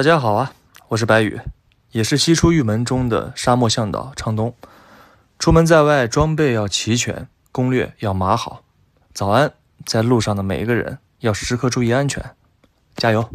大家好啊，我是白宇，也是西出玉门中的沙漠向导昌东。出门在外，装备要齐全，攻略要码好。早安，在路上的每一个人，要时刻注意安全，加油。